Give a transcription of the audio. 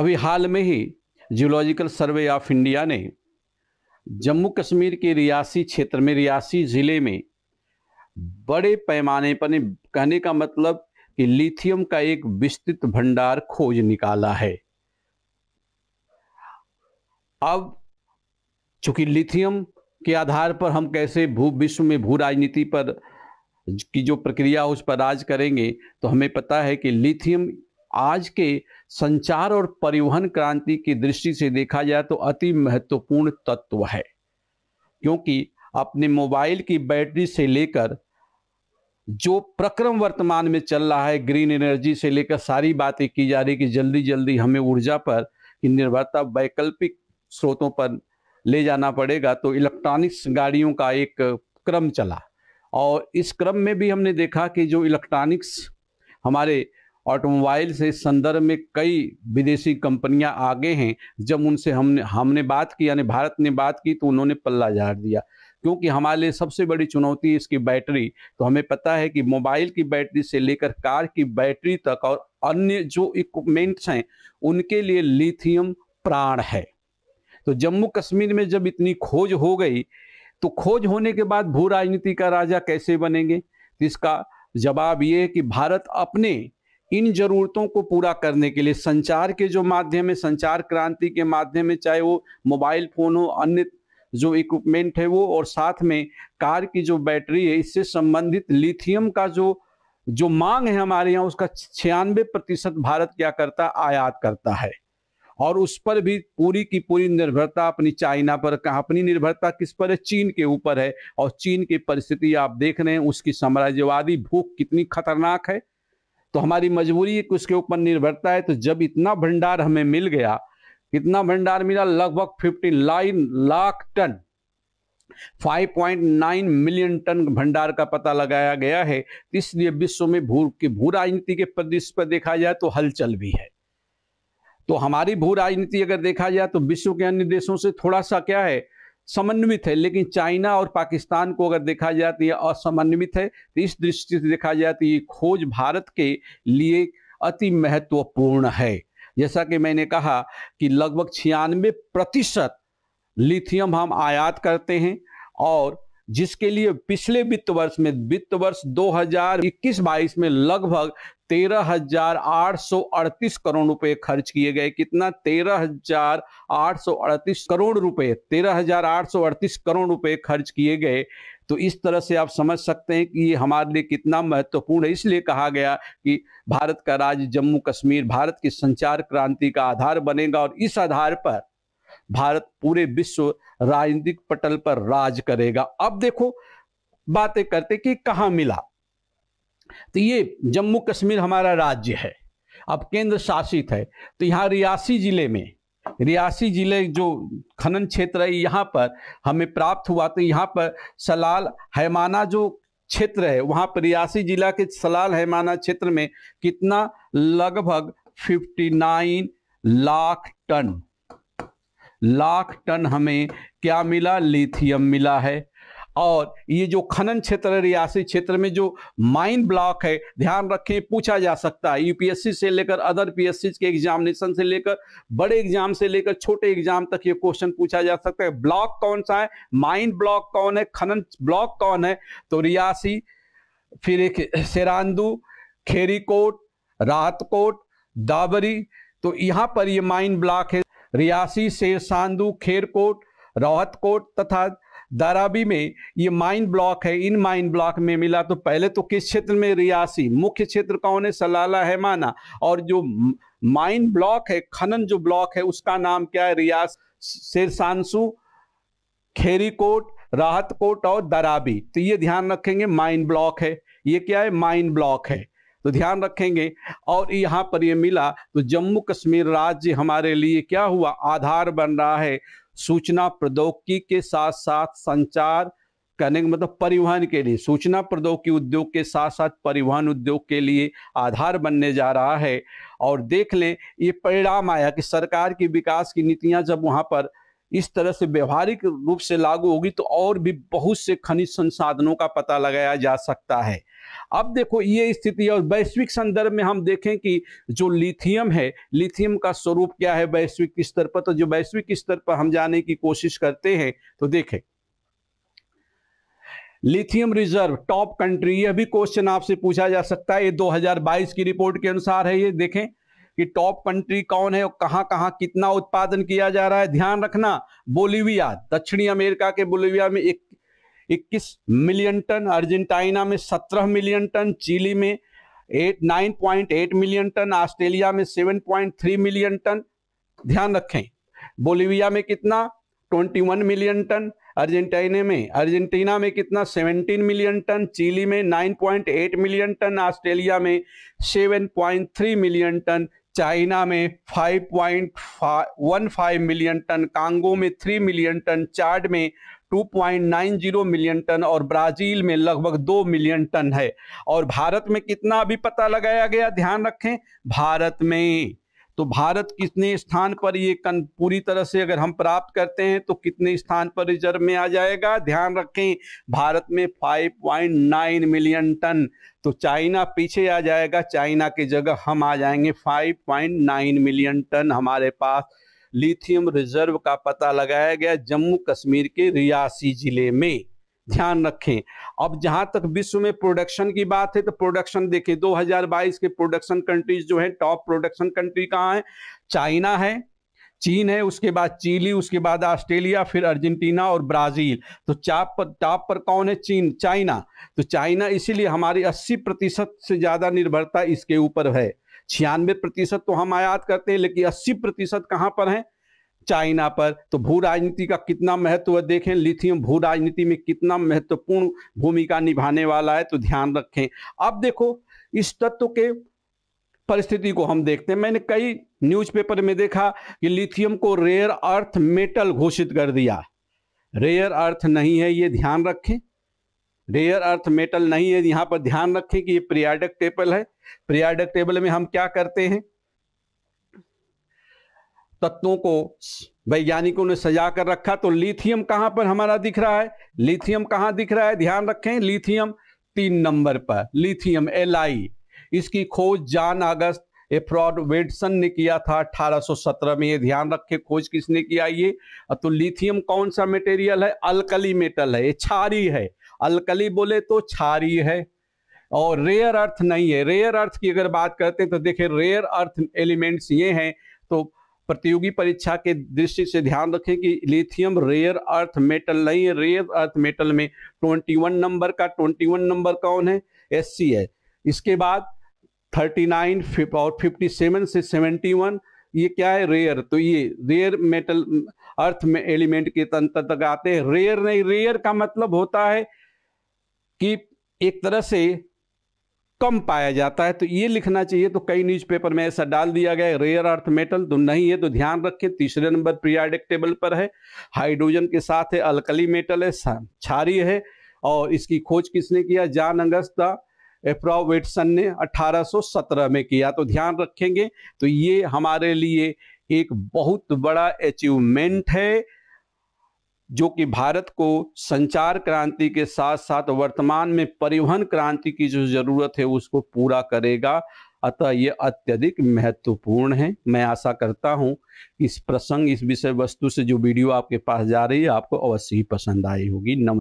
अभी हाल में ही जियोलॉजिकल सर्वे ऑफ इंडिया ने जम्मू कश्मीर के रियासी क्षेत्र में रियासी ज़िले में बड़े पैमाने पर कहने का मतलब कि लिथियम का एक विस्तृत भंडार खोज निकाला है अब चूंकि लिथियम के आधार पर हम कैसे भू विश्व में भू राजनीति पर की जो प्रक्रिया उस पर राज करेंगे तो हमें पता है कि लिथियम आज के संचार और परिवहन क्रांति की दृष्टि से देखा जाए तो अति महत्वपूर्ण तत्व है क्योंकि अपने मोबाइल की बैटरी से लेकर जो प्रक्रम वर्तमान में चल रहा है ग्रीन एनर्जी से लेकर सारी बातें की जा रही कि जल्दी जल्दी हमें ऊर्जा पर निर्भरता वैकल्पिक स्रोतों पर ले जाना पड़ेगा तो इलेक्ट्रॉनिक्स गाड़ियों का एक क्रम चला और इस क्रम में भी हमने देखा कि जो इलेक्ट्रॉनिक्स हमारे ऑटोमोबाइल से संदर्भ में कई विदेशी कंपनियां आगे हैं जब उनसे हमने हमने बात की यानी भारत ने बात की तो उन्होंने पल्ला झाड़ दिया क्योंकि हमारे लिए सबसे बड़ी चुनौती इसकी बैटरी तो हमें पता है कि मोबाइल की बैटरी से लेकर कार की बैटरी तक और अन्य जो इक्विपमेंट्स हैं उनके लिए लिथियम प्राण है तो जम्मू कश्मीर में जब इतनी खोज हो गई तो खोज होने के बाद भू राजनीति का राजा कैसे बनेंगे तो इसका जवाब ये है कि भारत अपने इन जरूरतों को पूरा करने के लिए संचार के जो माध्यम है संचार क्रांति के माध्यम है चाहे वो मोबाइल फोन हो अन्य जो इक्विपमेंट है वो और साथ में कार की जो बैटरी है इससे संबंधित लिथियम का जो जो मांग है हमारे यहाँ उसका छियानवे प्रतिशत भारत क्या करता आयात करता है और उस पर भी पूरी की पूरी निर्भरता अपनी चाइना पर कहा अपनी निर्भरता किस पर है चीन के ऊपर है और चीन की परिस्थिति आप देख रहे हैं उसकी साम्राज्यवादी भूख कितनी खतरनाक है तो हमारी मजबूरी उसके ऊपर निर्भरता है तो जब इतना भंडार हमें मिल गया कितना भंडार मिला लगभग fifty nine lakh ton 5.9 million ton भंडार का पता लगाया गया है इसलिए विश्व में भू की भू राजनीति के प्रदेश पर देखा जाए तो हलचल भी है तो हमारी भू राजनीति अगर देखा जाए तो विश्व के अन्य देशों से थोड़ा सा क्या है समन्वित है लेकिन चाइना और पाकिस्तान को अगर देखा जाए तो यह असमन्वित है तो इस दृष्टि से देखा जाए तो ये खोज भारत के लिए अति महत्वपूर्ण है जैसा कि मैंने कहा कि लगभग छियानवे प्रतिशत लिथियम हम आयात करते हैं और जिसके लिए पिछले वित्त वर्ष में वित्त वर्ष 2021-22 में लगभग 13,838 करोड़ रुपए खर्च किए गए कितना 13,838 करोड़ रुपए 13,838 करोड़ रुपए खर्च किए गए तो इस तरह से आप समझ सकते हैं कि ये हमारे लिए कितना महत्वपूर्ण है इसलिए कहा गया कि भारत का राज्य जम्मू कश्मीर भारत की संचार क्रांति का आधार बनेगा और इस आधार पर भारत पूरे विश्व राजनीतिक पटल पर राज करेगा अब देखो बातें करते कि कहा मिला तो ये जम्मू कश्मीर हमारा राज्य है अब केंद्र शासित है तो यहाँ रियासी जिले में रियासी जिले जो खनन क्षेत्र है यहाँ पर हमें प्राप्त हुआ तो यहाँ पर सलाल हैमाना जो क्षेत्र है वहां पर रियासी जिला के सलाल हैमाना क्षेत्र में कितना लगभग 59 लाख टन लाख टन हमें क्या मिला लिथियम मिला है और ये जो खनन क्षेत्र है रियासी क्षेत्र में जो माइन ब्लॉक है ध्यान रखें पूछा जा सकता है यूपीएससी से लेकर अदर पीएससी के एग्जामिनेशन से लेकर बड़े एग्जाम से लेकर छोटे एग्जाम तक ये क्वेश्चन पूछा जा सकता है ब्लॉक कौन सा है माइन ब्लॉक कौन है खनन ब्लॉक कौन है तो रियासी फिर एक सेरानदू खेरीकोट राहतकोट दाबरी तो यहाँ पर ये माइन ब्लॉक है रियासी से सांदू खेरकोट रोहतकोट तथा दाराबी में ये माइन ब्लॉक है इन माइन ब्लॉक में मिला तो पहले तो किस क्षेत्र में रियासी मुख्य क्षेत्र कौन है सलाला है माना और जो माइन ब्लॉक है खनन जो ब्लॉक है उसका नाम क्या है रियास शेरसानसू खेरीकोट राहतकोट और दराबी तो ये ध्यान रखेंगे माइन ब्लॉक है ये क्या है माइन ब्लॉक है तो ध्यान रखेंगे और यहाँ पर ये मिला तो जम्मू कश्मीर राज्य हमारे लिए क्या हुआ आधार बन रहा है सूचना प्रौद्योगिकी के साथ साथ संचार करने मतलब परिवहन के लिए सूचना प्रौद्योगिकी उद्योग के साथ साथ परिवहन उद्योग के लिए आधार बनने जा रहा है और देख लें ये परिणाम आया कि सरकार की विकास की नीतियाँ जब वहाँ पर इस तरह से व्यवहारिक रूप से लागू होगी तो और भी बहुत से खनिज संसाधनों का पता लगाया जा सकता है अब देखो ये स्थिति और वैश्विक संदर्भ में हम देखें कि जो लिथियम है लिथियम का स्वरूप क्या है वैश्विक स्तर पर तो जो वैश्विक स्तर पर हम जाने की कोशिश करते हैं तो देखें लिथियम रिजर्व टॉप कंट्री यह भी क्वेश्चन आपसे पूछा जा सकता है ये 2022 की रिपोर्ट के अनुसार है ये देखें कि टॉप कंट्री कौन है और कहां कहां कितना उत्पादन किया जा रहा है ध्यान रखना बोलीविया दक्षिणी अमेरिका के बोलीविया में एक 21 मिलियन टन अर्जेंटाइना में 17 मिलियन टन चिली में 8 9.8 मिलियन टन ऑस्ट्रेलिया में 7.3 मिलियन टन ध्यान रखें बोलीविया में कितना 21 मिलियन टन अर्जेंटीना में अर्जेंटीना में कितना 17 मिलियन टन चिली में 9.8 मिलियन टन ऑस्ट्रेलिया में 7.3 मिलियन टन चाइना में 5.15 मिलियन टन कांगो में 3 मिलियन टन चार्ड में 2.90 मिलियन टन और ब्राजील में लगभग 2 मिलियन टन है और भारत में कितना अभी पता लगाया गया ध्यान रखें भारत में तो भारत कितने स्थान पर ये कन पूरी तरह से अगर हम प्राप्त करते हैं तो कितने स्थान पर रिजर्व में आ जाएगा ध्यान रखें भारत में 5.9 मिलियन टन तो चाइना पीछे आ जाएगा चाइना की जगह हम आ जाएंगे 5.9 मिलियन टन हमारे पास लिथियम रिजर्व का पता लगाया गया जम्मू कश्मीर के रियासी जिले में ध्यान रखें अब जहां तक विश्व में प्रोडक्शन की बात है तो प्रोडक्शन देखें 2022 के प्रोडक्शन कंट्रीज जो है टॉप प्रोडक्शन कंट्री कहाँ है चाइना है चीन है उसके बाद चिली उसके बाद ऑस्ट्रेलिया फिर अर्जेंटीना और ब्राजील तो चाप पर टॉप पर कौन है चीन चाइना तो चाइना इसीलिए हमारी 80 प्रतिशत से ज़्यादा निर्भरता इसके ऊपर है छियानवे प्रतिशत तो हम आयात करते हैं लेकिन अस्सी प्रतिशत कहाँ पर है चाइना पर तो भू राजनीति का कितना महत्व देखें लिथियम भू राजनीति में कितना महत्वपूर्ण भूमिका निभाने वाला है तो ध्यान रखें अब देखो इस तत्व के परिस्थिति को हम देखते हैं मैंने कई न्यूज़पेपर में देखा कि लिथियम को रेयर अर्थ मेटल घोषित कर दिया रेयर अर्थ नहीं है ये ध्यान रखें रेयर अर्थ मेटल नहीं है यहाँ पर ध्यान रखें कि ये प्रियाडक टेबल है प्रियाडक टेबल में हम क्या करते हैं तत्वों को वैज्ञानिकों ने सजा कर रखा तो लिथियम कहां पर हमारा दिख रहा है लिथियम कहां दिख रहा है ध्यान रखें लिथियम तीन नंबर पर लिथियम एल इसकी खोज जान अगस्त एफ्रॉड वेडसन ने किया था 1817 में ये ध्यान रखें खोज किसने किया ये तो लिथियम कौन सा मटेरियल है अलकली मेटल है ये छारी है अलकली बोले तो छारी है और रेयर अर्थ नहीं है रेयर अर्थ की अगर बात करते हैं तो देखिए रेयर अर्थ एलिमेंट्स ये हैं तो प्रतियोगी परीक्षा के दृष्टि से ध्यान रखें कि लिथियम रेयर अर्थ मेटल नहीं है रेयर अर्थ मेटल में 21 नंबर का 21 नंबर कौन है एस है इसके बाद 39 और 57 से 71 ये क्या है रेयर तो ये रेयर मेटल अर्थ में एलिमेंट के तक आते हैं रेयर नहीं रेयर का मतलब होता है कि एक तरह से कम पाया जाता है तो ये लिखना चाहिए तो कई न्यूज़पेपर में ऐसा डाल दिया गया रेयर अर्थ मेटल तो नहीं है तो ध्यान रखें तीसरे नंबर प्रियाडिक टेबल पर है हाइड्रोजन के साथ है अलकली मेटल है छारी है और इसकी खोज किसने किया जान अगस्ता एप्रोवेटसन ने 1817 में किया तो ध्यान रखेंगे तो ये हमारे लिए एक बहुत बड़ा अचीवमेंट है जो कि भारत को संचार क्रांति के साथ साथ वर्तमान में परिवहन क्रांति की जो जरूरत है उसको पूरा करेगा अतः यह अत्यधिक महत्वपूर्ण है मैं आशा करता हूं इस प्रसंग इस विषय वस्तु से जो वीडियो आपके पास जा रही है आपको अवश्य ही पसंद आई होगी नमस्कार